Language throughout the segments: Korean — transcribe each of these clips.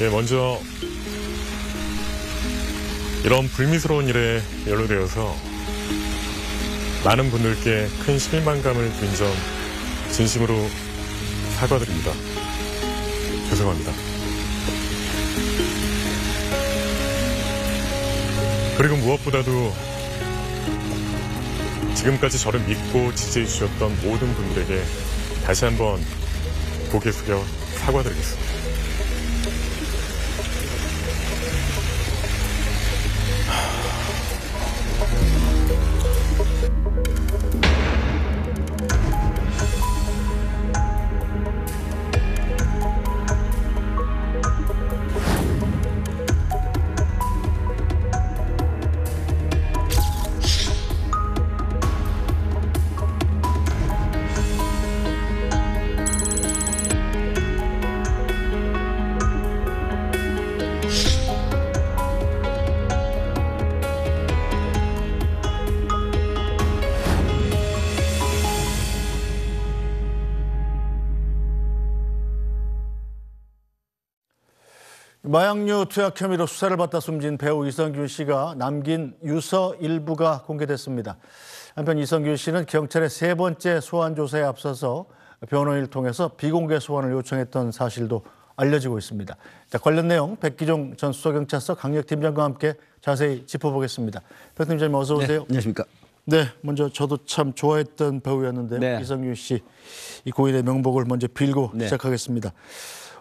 예, 먼저 이런 불미스러운 일에 연루되어서 많은 분들께 큰 실망감을 준 점 진심으로 사과드립니다. 죄송합니다. 그리고 무엇보다도 지금까지 저를 믿고 지지해 주셨던 모든 분들에게 다시 한번 고개 숙여 사과드리겠습니다. 마약류 투약 혐의로 수사를 받다 숨진 배우 이성균 씨가 남긴 유서 일부가 공개됐습니다. 한편 이성균 씨는 경찰의 세 번째 소환 조사에 앞서서 변호인을 통해서 비공개 소환을 요청했던 사실도 알려지고 있습니다. 자, 관련 내용 백기종 전 수서경찰서 강력팀장과 함께 자세히 짚어보겠습니다. 백 팀장님 어서 네, 오세요. 네, 안녕하십니까. 네, 먼저 저도 참 좋아했던 배우였는데 네. 이성균 씨이 고인의 명복을 먼저 빌고 네. 시작하겠습니다.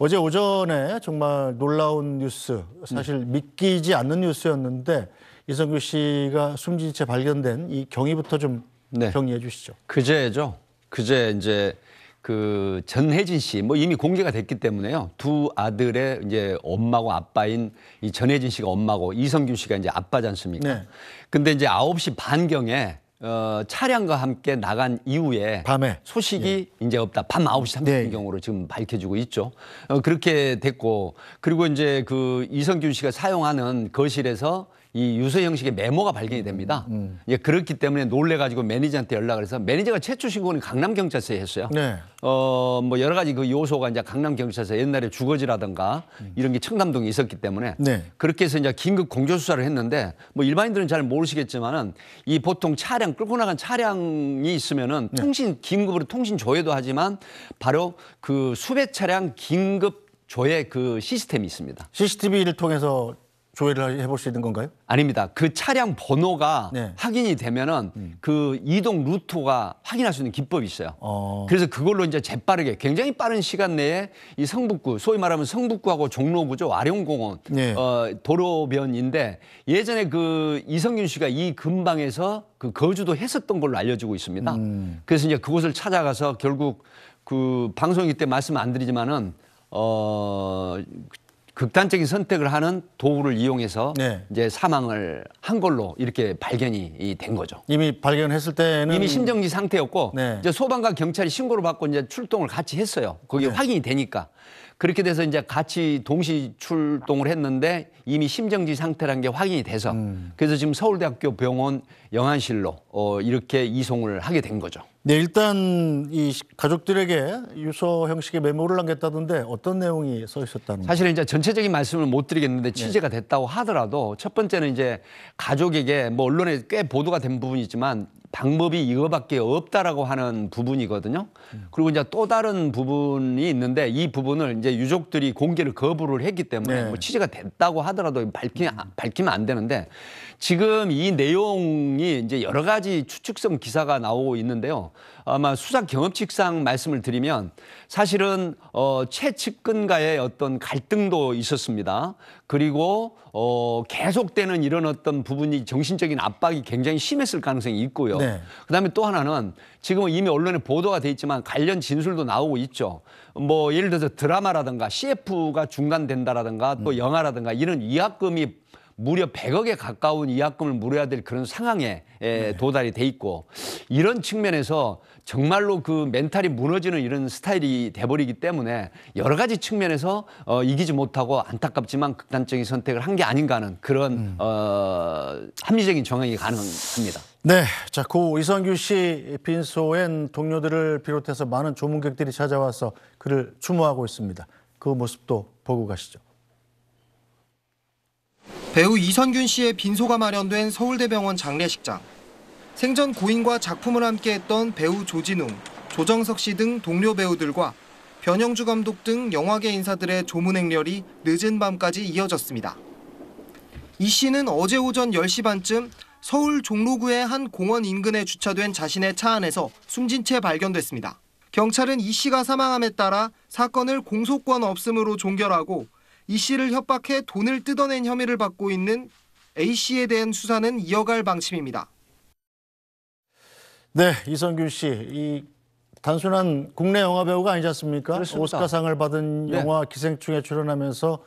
어제 오전에 정말 놀라운 뉴스, 사실 믿기지 않는 뉴스였는데 이성규 씨가 숨진 채 발견된 이 경위부터 좀 네. 정리해 주시죠. 그제죠. 그제 이제 그 전혜진 씨, 뭐 이미 공개가 됐기 때문에요. 두 아들의 이제 엄마고 아빠인 이 전혜진 씨가 엄마고 이성균 씨가 이제 아빠지 않습니까? 네. 근데 이제 9시 반경에 어, 차량과 함께 나간 이후에 밤에 소식이 예. 이제 없다. 밤 9시 30분 경우로 지금 밝혀지고 있죠. 어, 그렇게 됐고 그리고 이제 그 이성균 씨가 사용하는 거실에서 이 유서 형식의 메모가 발견이 됩니다. 음. 예, 그렇기 때문에 놀래가지고 매니저한테 연락을 해서 매니저가 최초 신고는 강남 경찰서에 했어요. 네. 어뭐 여러 가지 그 요소가 이제 강남 경찰서 옛날에 주거지라든가 음. 이런 게 청담동에 있었기 때문에 네. 그렇게 해서 이제 긴급 공조 수사를 했는데 뭐 일반인들은 잘 모르시겠지만은 이 보통 차량 끌고 나간 차량이 있으면은 네. 통신 긴급으로 통신 조회도 하지만 바로 그 수배 차량 긴급 조회 그 시스템이 있습니다. CCTV를 통해서 조회를 해볼 수 있는 건가요? 아닙니다. 그 차량 번호가 네. 확인이 되면은 음. 그 이동 루트가 확인할 수 있는 기법이 있어요. 어. 그래서 그걸로 이제 재빠르게 굉장히 빠른 시간 내에 이 성북구 소위 말하면 성북구하고 종로구죠 아룡공원 네. 어, 도로변인데 예전에 그 이성균 씨가 이 근방에서 그 거주도 했었던 걸로 알려지고 있습니다. 음. 그래서 이제 그곳을 찾아가서 결국 그 방송이 때 말씀 안 드리지만은 어 극단적인 선택을 하는 도구를 이용해서 네. 이제 사망을 한 걸로 이렇게 발견이 된 거죠. 이미 발견했을 때는 이미 심정지 상태였고 네. 이제 소방과 경찰이 신고를 받고 이제 출동을 같이 했어요. 그게 네. 확인이 되니까 그렇게 돼서 이제 같이 동시 출동을 했는데 이미 심정지 상태라는 게 확인이 돼서 음. 그래서 지금 서울대학교 병원 영안실로 어 이렇게 이송을 하게 된 거죠. 네, 일단 이 가족들에게 유서 형식의 메모를 남겼다던데 어떤 내용이 써 있었다는 사실은 이제 전체적인 말씀을 못 드리겠는데 네. 취재가 됐다고 하더라도 첫 번째는 이제 가족에게 뭐 언론에 꽤 보도가 된 부분이 있지만 방법이 이거밖에 없다라고 하는 부분이거든요. 그리고 이제 또 다른 부분이 있는데 이 부분을 이제 유족들이 공개를 거부를 했기 때문에 네. 뭐 취재가 됐다고 하더라도 밝히, 밝히면 안 되는데 지금 이 내용이 이제 여러 가지 추측성 기사가 나오고 있는데요. 아마 수사 경험칙상 말씀을 드리면 사실은 어, 최측근과의 어떤 갈등도 있었습니다. 그리고 어, 계속되는 이런 어떤 부분이 정신적인 압박이 굉장히 심했을 가능성이 있고요. 네. 그다음에 또 하나는 지금은 이미 언론에 보도가 돼 있지만 관련 진술도 나오고 있죠. 뭐 예를 들어서 드라마라든가 CF가 중단된다라든가 또 음. 영화라든가 이런 위약금이 무려 100억에 가까운 이약금을 물어야 될 그런 상황에 네. 도달이 돼 있고 이런 측면에서 정말로 그 멘탈이 무너지는 이런 스타일이 돼버리기 때문에 여러 가지 측면에서 어, 이기지 못하고 안타깝지만 극단적인 선택을 한 게 아닌가 하는 그런 음. 어, 합리적인 정황이 가능합니다. 네. 자, 고 이성규 씨 빈소엔 동료들을 비롯해서 많은 조문객들이 찾아와서 그를 추모하고 있습니다. 그 모습도 보고 가시죠. 배우 이선균 씨의 빈소가 마련된 서울대병원 장례식장. 생전 고인과 작품을 함께했던 배우 조진웅, 조정석 씨 등 동료 배우들과 변영주 감독 등 영화계 인사들의 조문 행렬이 늦은 밤까지 이어졌습니다. 이 씨는 어제 오전 10시 반쯤 서울 종로구의 한 공원 인근에 주차된 자신의 차 안에서 숨진 채 발견됐습니다. 경찰은 이 씨가 사망함에 따라 사건을 공소권 없음으로 종결하고 이 씨를 협박해 돈을 뜯어낸 혐의를 받고 있는 A 씨에 대한 수사는 이어갈 방침입니다. 네, 이성균 씨, 이 단순한 국내 영화 배우가 아니지 않습니까? 그렇습니다. 오스카상을 받은 네. 영화 기생충에 출연하면서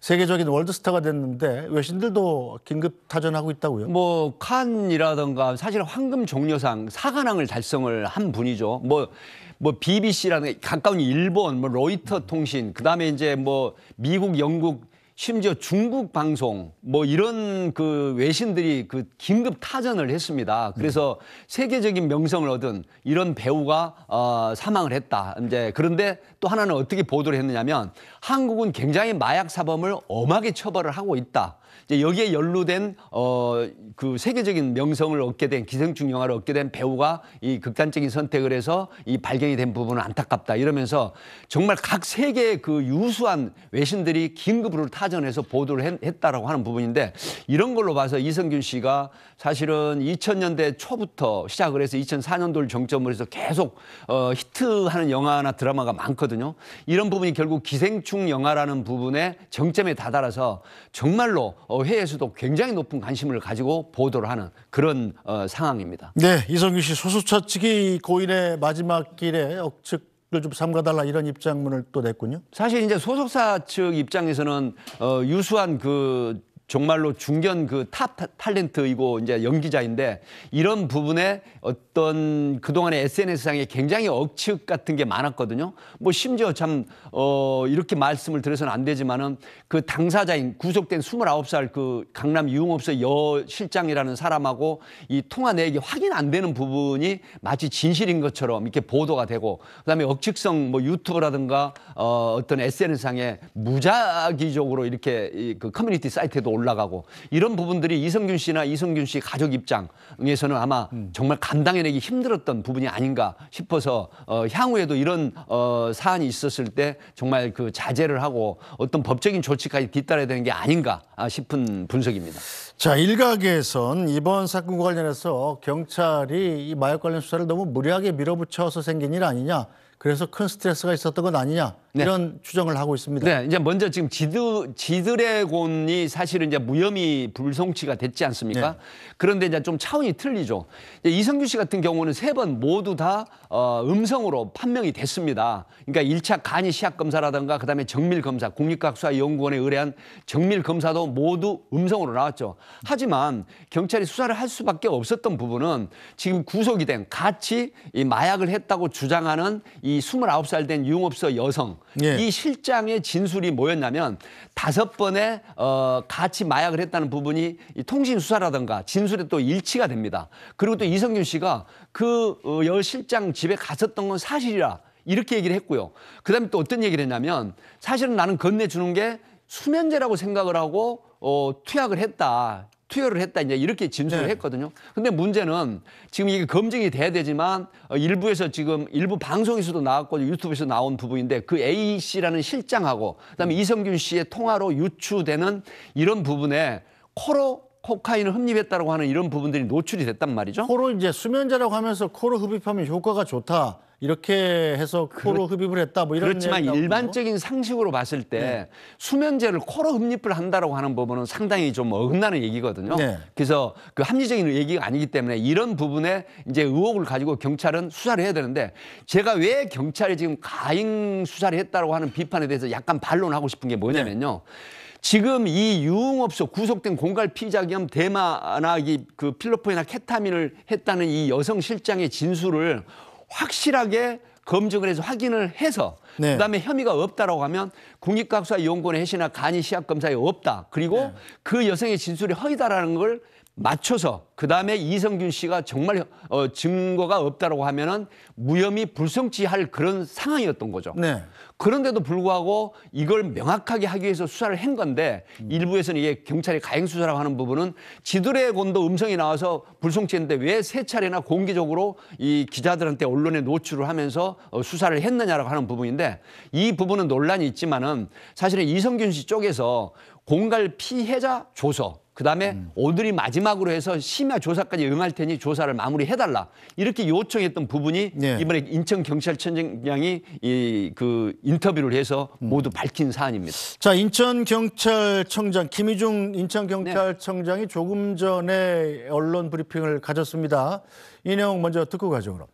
세계적인 월드스타가 됐는데 외신들도 긴급 타전하고 있다고요? 뭐 칸이라던가 사실 황금 종려상 사관왕을 달성을 한 분이죠. 뭐뭐 BBC라는 가까운 일본, 뭐 로이터 통신, 그다음에 이제 뭐 미국, 영국, 심지어 중국 방송 뭐 이런 그 외신들이 그 긴급 타전을 했습니다. 그래서 세계적인 명성을 얻은 이런 배우가 어, 사망을 했다. 이제 그런데 또 하나는 어떻게 보도를 했느냐면 한국은 굉장히 마약 사범을 엄하게 처벌을 하고 있다. 이제 여기에 연루된 어 그 세계적인 명성을 얻게 된 기생충 영화를 얻게 된 배우가 이 극단적인 선택을 해서 이 발견이 된 부분은 안타깝다 이러면서 정말 각 세계의 그 유수한 외신들이 긴급으로 타전해서 보도를 했, 했 다라고 하는 부분인데 이런 걸로 봐서 이성균 씨가 사실은 2000년대 초부터 시작을 해서 2004년도를 정점으로 해서 계속 어 히트하는 영화나 드라마가 많거든요. 이런 부분이 결국 기생충 영화라는 부분에 정점에 다다라서 정말로 어, 해외에서도 굉장히 높은 관심을 가지고 보도를 하는 그런 어, 상황입니다. 네, 이성규 씨 소수차 측이 고인의 마지막 길에 억측 좀 삼가달라 이런 입장문을 또 냈군요. 사실 이제 소속사 측 입장에서는 어, 유수한 그 정말로 중견 그탑 탤런트이고 이제 연기자인데 이런 부분에 어떤 그동안의 SNS상에 굉장히 억측 같은 게 많았거든요. 뭐 심지어 참, 어, 이렇게 말씀을 드려서는 안 되지만은 그 당사자인 구속된 29살 그 강남 유흥업소 여 실장이라는 사람하고 이 통화 내역이 확인 안 되는 부분이 마치 진실인 것처럼 이렇게 보도가 되고 그다음에 억측성 뭐 유튜브라든가 어, 어떤 SNS상에 무작위적으로 이렇게 이 그 커뮤니티 사이트에도 올라가고 이런 부분들이 이성균 씨나 이성균 씨 가족 입장에서는 아마 음. 정말 감당해내기 힘들었던 부분이 아닌가 싶어서 어, 향후에도 이런 어, 사안이 있었을 때 정말 그 자제를 하고 어떤 법적인 조치까지 뒤따라야 되는 게 아닌가 아, 싶은 분석입니다. 자 일각에선 이번 사건과 관련해서 경찰이 이 마약 관련 수사를 너무 무리하게 밀어붙여서 생긴 일 아니냐 그래서 큰 스트레스가 있었던 건 아니냐 네. 이런 추정을 하고 있습니다. 네, 이제 먼저 지금 지드, 지드래곤이 사실은 이제 무혐의 불송치가 됐지 않습니까? 네. 그런데 이제 좀 차원이 틀리죠. 이성규 씨 같은 경우는 세 번 모두 다 어, 음성으로 판명이 됐습니다. 그러니까 1차 간이 시약 검사라든가 그다음에 정밀 검사, 국립과학수사연구원에 의뢰한 정밀 검사도 모두 음성으로 나왔죠. 하지만 경찰이 수사를 할 수밖에 없었던 부분은 지금 구속이 된 같이 이 마약을 했다고 주장하는 이 29살 된 융업소 여성 예. 이 실장의 진술이 뭐였냐면 다섯 번의 어, 같이 마약을 했다는 부분이 이 통신 수사라든가 진술에 또 일치가 됩니다. 그리고 또 이성균 씨가 그여 어, 실장 집에 갔었던 건 사실이라 이렇게 얘기를 했고요. 그다음에 또 어떤 얘기를 했냐면 사실은 나는 건네주는 게 수면제라고 생각을 하고 어, 투약을 했다. 투여를 했다 이제 이렇게 진술을 네. 했거든요. 근데 문제는 지금 이게 검증이 돼야 되지만 어, 일부에서 지금 일부 방송에서도 나왔고 유튜브에서 나온 부분인데 그 A 씨라는 실장하고 그다음에 이성균 씨의 통화로 유추되는 이런 부분에 코로 코카인을 흡입했다고 하는 이런 부분들이 노출이 됐단 말이죠. 코로 이제 수면제라고 하면서 코로 흡입하면 효과가 좋다. 이렇게 해서 그 코로 그렇, 흡입을 했다 뭐 이런 그렇지만 일반적인 상식으로 봤을 때 네. 수면제를 코로 흡입을 한다고 하는 부분은 상당히 좀 어긋나는 얘기거든요. 네. 그래서 그 합리적인 얘기가 아니기 때문에 이런 부분에 이제 의혹을 가지고 경찰은 수사를 해야 되는데 제가 왜 경찰이 지금 가행 수사를 했다고 하는 비판에 대해서 약간 반론하고 싶은 게 뭐냐면요. 네. 지금 이 유흥업소 구속된 공갈 피의자 겸 대마나 그 필로폰이나 케타민을 했다는 이 여성 실장의 진술을 확실하게 검증을 해서 확인을 해서 네. 그다음에 혐의가 없다라고 하면 국립과학수사연구원의 해시나 간이 시합 검사에 없다. 그리고 네. 그 여성의 진술이 허위다라는 걸 맞춰서 그 다음에 이성균 씨가 정말 어, 증거가 없다라고 하면은 무혐의 불성취할 그런 상황이었던 거죠. 네. 그런데도 불구하고 이걸 명확하게 하기 위해서 수사를 한 건데 음. 일부에서는 이게 경찰이 가행 수사라고 하는 부분은 지드래의 곤도 음성이 나와서 불성취했는데 왜 세 차례나 공개적으로 이 기자들한테 언론에 노출을 하면서 어, 수사를 했느냐라고 하는 부분인데 이 부분은 논란이 있지만은 사실은 이성균 씨 쪽에서 공갈 피해자 조서 그다음에 음. 오늘이 마지막으로 해서 심야 조사까지 응할 테니 조사를 마무리해달라 이렇게 요청했던 부분이 네. 이번에 인천 경찰청장이 이 그 인터뷰를 해서 음. 모두 밝힌 사안입니다. 자 인천 경찰청장 김희중 인천 경찰청장이 네. 조금 전에 언론 브리핑을 가졌습니다. 이 내용 먼저 듣고 가죠 그럼.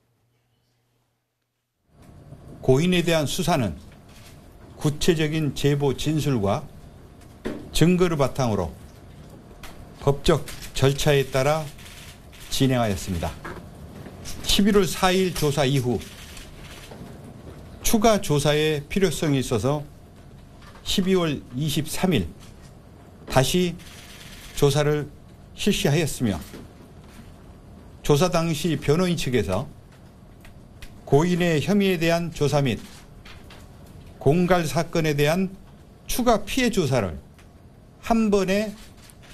고인에 대한 수사는 구체적인 제보 진술과 증거를 바탕으로 법적 절차에 따라 진행하였습니다. 11월 4일 조사 이후 추가 조사의 필요성이 있어서 12월 23일 다시 조사를 실시하였으며 조사 당시 변호인 측에서 고인의 혐의에 대한 조사 및 공갈 사건에 대한 추가 피해 조사를 한 번에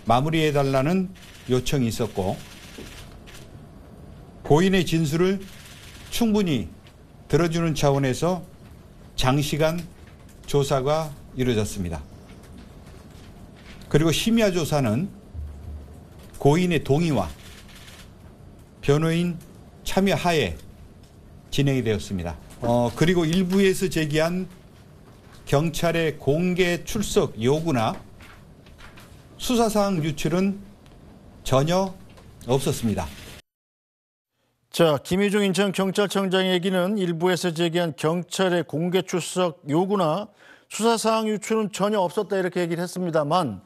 마무리해 달라는 요청이 있었고 고인의 진술을 충분히 들어주는 차원에서 장시간 조사가 이루어졌습니다. 그리고 심야 조사는 고인의 동의와 변호인 참여 하에 진행이 되었습니다. 어, 그리고 일부에서 제기한 경찰의 공개 출석 요구나 수사사항 유출은 전혀 없었습니다. 자, 김희중 인천 경찰청장 얘기는 일부에서 제기한 경찰의 공개 출석 요구나 수사사항 유출은 전혀 없었다 이렇게 얘기를 했습니다만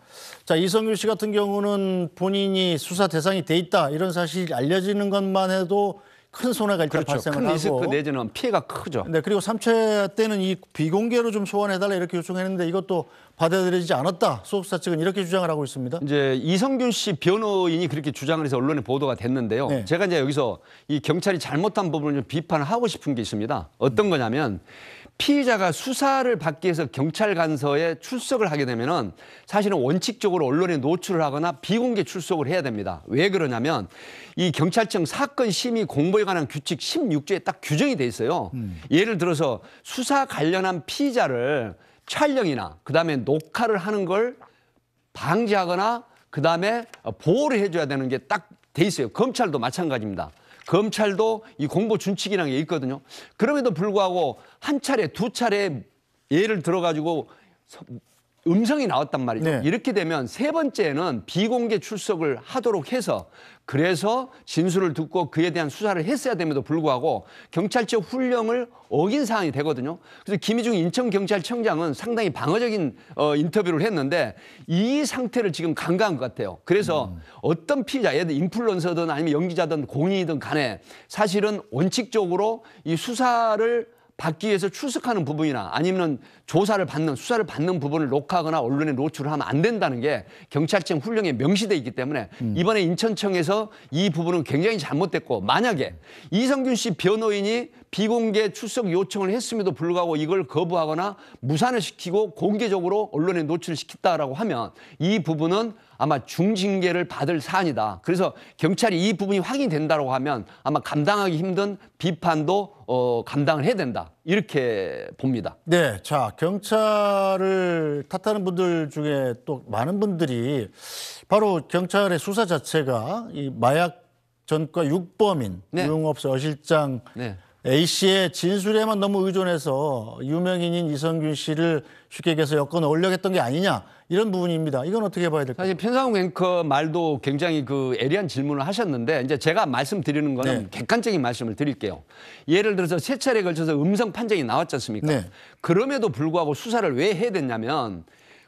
자 이성규 씨 같은 경우는 본인이 수사 대상이 돼 있다 이런 사실이 알려지는 것만 해도 큰 손해가 일단 그렇죠. 발생을 큰 리스크 내지는 피해가 크죠. 네, 그리고 3차 때는 이 비공개로 좀 소환해달라 이렇게 요청했는데 이것도 받아들여지지 않았다. 소속사 측은 이렇게 주장을 하고 있습니다. 이제 이성균 씨 변호인이 그렇게 주장을 해서 언론에 보도가 됐는데요. 네. 제가 이제 여기서 이 경찰이 잘못한 부분을 좀 비판하고 싶은 게 있습니다. 어떤 거냐면 피의자가 수사를 받기 위해서 경찰 간서에 출석을 하게 되면은 사실은 원칙적으로 언론에 노출을 하거나 비공개 출석을 해야 됩니다. 왜 그러냐면 이 경찰청 사건 심의 공보에 관한 규칙 16조에 딱 규정이 돼 있어요. 음. 예를 들어서 수사 관련한 피의자를 촬영이나 그다음에 녹화를 하는 걸 방지하거나 그다음에 보호를 해줘야 되는 게 딱 돼 있어요. 검찰도 마찬가지입니다. 검찰도 이 공보 준칙이라는 게 있거든요. 그럼에도 불구하고 한 차례, 두 차례 예를 들어가지고 음성이 나왔단 말이죠. 네. 이렇게 되면 세 번째는 비공개 출석을 하도록 해서 그래서 진술을 듣고 그에 대한 수사를 했어야 됨에도 불구하고 경찰청 훈령을 어긴 사항이 되거든요. 그래서 김희중 인천경찰청장은 상당히 방어적인 어, 인터뷰를 했는데 이 상태를 지금 간과한 것 같아요. 그래서 음. 어떤 피자예 인플루언서든 아니면 연기자든 공인이든 간에 사실은 원칙적으로 이 수사를 받기 위해서 출석하는 부분이나 아니면 조사를 받는 수사를 받는 부분을 녹화하거나 언론에 노출을 하면 안 된다는 게 경찰청 훈령에 명시돼 있기 때문에 음. 이번에 인천청에서 이 부분은 굉장히 잘못됐고 만약에 이성균 씨 변호인이 비공개 출석 요청을 했음에도 불구하고 이걸 거부하거나 무산을 시키고 공개적으로 언론에 노출을 시켰다라고 하면 이 부분은 아마 중징계를 받을 사안이다. 그래서 경찰이 이 부분이 확인된다고 하면 아마 감당하기 힘든 비판도 어, 감당을 해야 된다. 이렇게 봅니다. 네. 자, 경찰을 탓하는 분들 중에 또 많은 분들이 바로 경찰의 수사 자체가 이 마약 전과 육범인 네. 용업서 실장 네. A 씨의 진술에만 너무 의존해서 유명인인 이성균 씨를 쉽게 얘해서 여권 을 올려 했던 게 아니냐 이런 부분입니다. 이건 어떻게 봐야 될까요? 사실 편상욱 앵커 말도 굉장히 그 예리한 질문을 하셨는데 이제 제가 말씀드리는 거는 네. 객관적인 말씀을 드릴게요. 예를 들어서 세차례 걸쳐서 음성 판정이 나왔지 않습니까? 네. 그럼에도 불구하고 수사를 왜 해야 됐냐면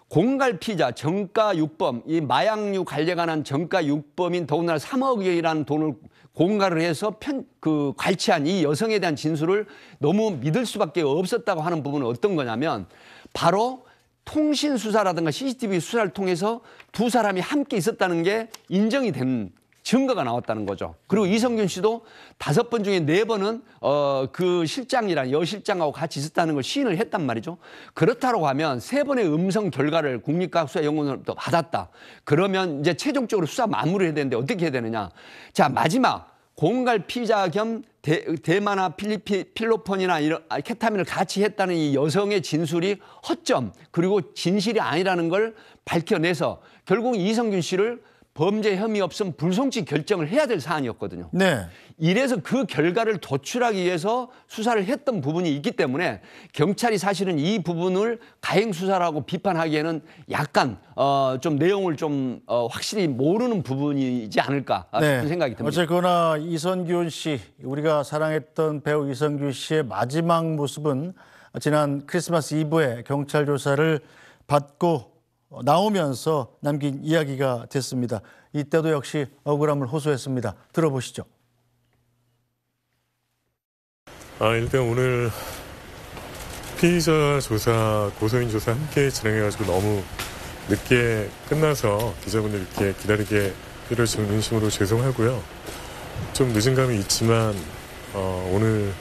공갈피자 정가 육범이 마약류 관련한 정가 육범인 더군다나 3억이라는 돈을 공갈을 해서 편, 그 갈취한 이 여성에 대한 진술을 너무 믿을 수밖에 없었다고 하는 부분은 어떤 거냐면 바로 통신 수사라든가 CCTV 수사를 통해서 두 사람이 함께 있었다는 게 인정이 된 증거가 나왔다는 거죠. 그리고 이성균 씨도 다섯 번 중에 네 번은 어, 그실장이랑 여실장하고 같이 있었다는 걸 시인을 했단 말이죠. 그렇다고 하면 세 번의 음성 결과를 국립과학 수사 연구원으로부터 받았다. 그러면 이제 최종적으로 수사 마무리 해야 되는데 어떻게 해야 되느냐. 자, 마지막. 공갈 피자 겸 대, 대 만화 필리피, 필로폰이나 이런 아, 케타민을 같이 했다는 이 여성의 진술이 허점 그리고 진실이 아니라는 걸 밝혀내서 결국 이성균 씨를 범죄 혐의 없음 불송치 결정을 해야 될 사안이었거든요. 네. 이래서 그 결과를 도출하기 위해서 수사를 했던 부분이 있기 때문에 경찰이 사실은 이 부분을 가행 수사라고 비판하기에는 약간 어, 좀 내용을 좀 어, 확실히 모르는 부분이지 않을까 네. 싶은 생각이 듭니다. 어쨌거나 이선균 씨 우리가 사랑했던 배우 이선균 씨의 마지막 모습은 지난 크리스마스 이브에 경찰 조사를 받고 어, 나오면서 남긴 이야기가 됐습니다. 이때도 역시 억울함을 호소했습니다. 들어보시죠. 아, 일단 오늘 피의자 조사, 고소인 조사 함께 진행해가지고 너무 늦게 끝나서 기자분들 이렇게 기다리게 필요를 진심으로 죄송하고요. 좀 늦은 감이 있지만 어, 오늘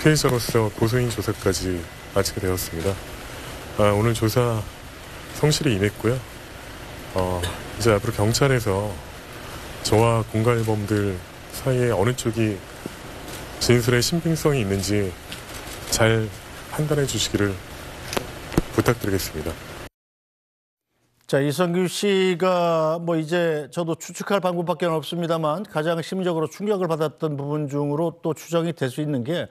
피해자로서 고소인 조사까지 마치게 되었습니다. 아, 오늘 조사 성실히 임했고요. 어, 이제 앞으로 경찰에서 저와 공갈범들 사이에 어느 쪽이 진술의 신빙성이 있는지 잘 판단해 주시기를 부탁드리겠습니다. 자, 이성규 씨가 뭐 이제 저도 추측할 방법밖에 없습니다만 가장 심적으로 충격을 받았던 부분 중으로 또 추정이 될 수 있는 게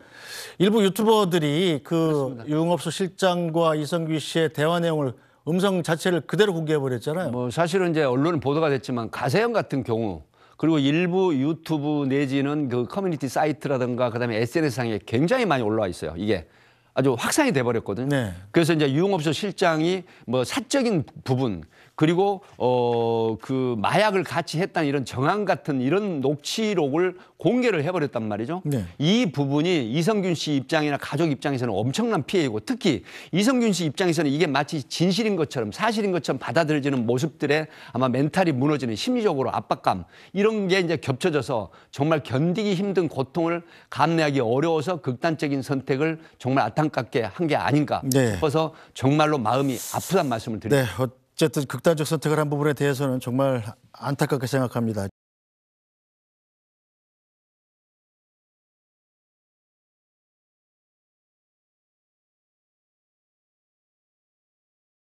일부 유튜버들이 그 그렇습니다. 유흥업소 실장과 이성규 씨의 대화 내용을 음성 자체를 그대로 공개해 버렸잖아요. 뭐 사실은 이제 언론 보도가 됐지만 가세형 같은 경우 그리고 일부 유튜브 내지는 그 커뮤니티 사이트라든가 그다음에 SNS 상에 굉장히 많이 올라와 있어요. 이게 아주 확산이 돼 버렸거든요. 네. 그래서 이제 유흥업소 실장이 뭐 사적인 부분 그리고 어 그 마약을 같이 했다는 이런 정황 같은 이런 녹취록을 공개를 해버렸단 말이죠. 네. 이 부분이 이성균 씨 입장이나 가족 입장에서는 엄청난 피해이고 특히 이성균 씨 입장에서는 이게 마치 진실인 것처럼 사실인 것처럼 받아들여지는 모습들에 아마 멘탈이 무너지는 심리적으로 압박감 이런 게 이제 겹쳐져서 정말 견디기 힘든 고통을 감내하기 어려워서 극단적인 선택을 정말 아탄깝게 한 게 아닌가 네. 싶어서 정말로 마음이 아프단 말씀을 드립니다. 네. 어, 어쨌든 극단적 선택을 한 부분에 대해서는 정말 안타깝게 생각합니다.